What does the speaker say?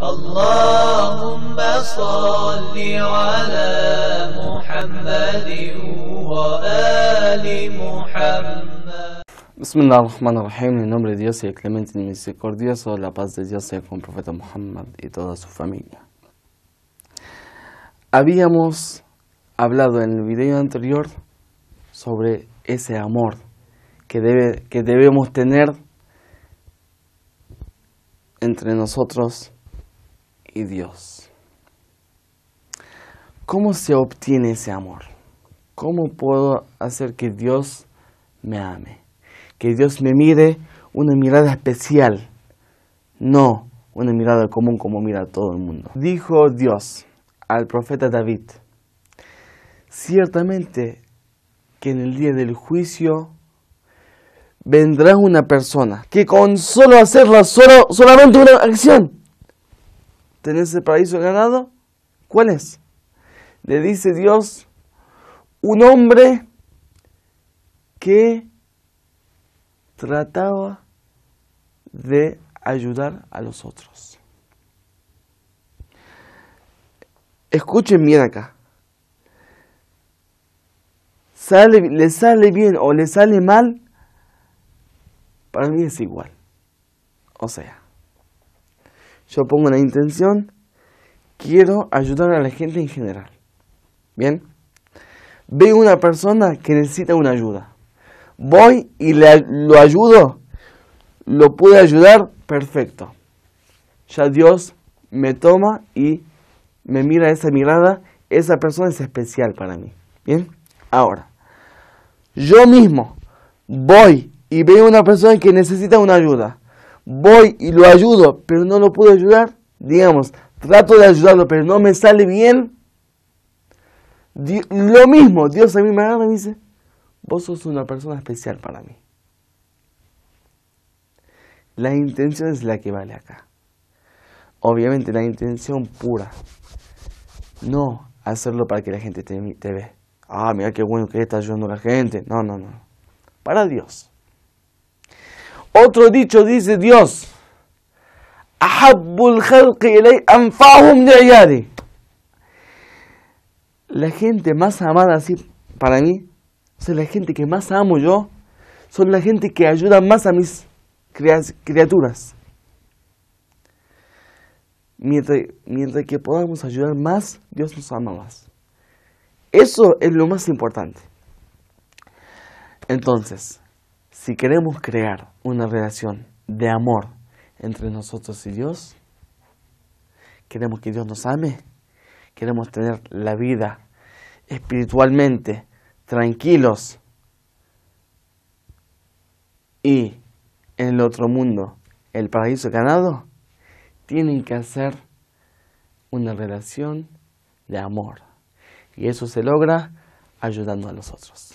اللهم صل على محمد وآل محمد Bismillah ar-Rahman ar-Rahim, en nombre de Dios y clemente y misericordioso, la paz de Dios sea con el profeta Muhammad y toda su familia. Habíamos hablado en el video anterior sobre ese amor que, debe, que debemos tener entre nosotros Dios. ¿Cómo se obtiene ese amor? ¿Cómo puedo hacer que Dios me ame? Que Dios me mire una mirada especial, no una mirada común como mira todo el mundo. Dijo Dios al profeta David, ciertamente que en el día del juicio vendrá una persona que con solo hacerla, solo, solamente una acción, tenés ese paraíso ganado, ¿cuál es? Le dice Dios, un hombre que trataba de ayudar a los otros. Escuchen bien acá. Sale, le sale bien o le sale mal, para mí es igual. O sea, yo pongo una intención, quiero ayudar a la gente en general. Bien, veo una persona que necesita una ayuda. Voy y le, lo ayudo, lo pude ayudar, perfecto. Ya Dios me toma y me mira esa mirada, esa persona es especial para mí. Bien, ahora, yo mismo voy y veo una persona que necesita una ayuda voy y lo ayudo, pero no lo puedo ayudar, digamos, trato de ayudarlo, pero no me sale bien, lo mismo, Dios a mí me agarra y me dice, vos sos una persona especial para mí. La intención es la que vale acá. Obviamente la intención pura. No hacerlo para que la gente te, te ve. Ah, mira qué bueno que está ayudando a la gente. No, no, no. Para Dios. Otro dicho dice Dios, la gente más amada así para mí, o sea, la gente que más amo yo, son la gente que ayuda más a mis criaturas. mientras que podamos ayudar más, Dios nos ama más. Eso es lo más importante. Entonces, si queremos crear una relación de amor entre nosotros y Dios, queremos que Dios nos ame, queremos tener la vida espiritualmente tranquilos y en el otro mundo, el paraíso ganado, tienen que hacer una relación de amor. Y eso se logra ayudando a los otros.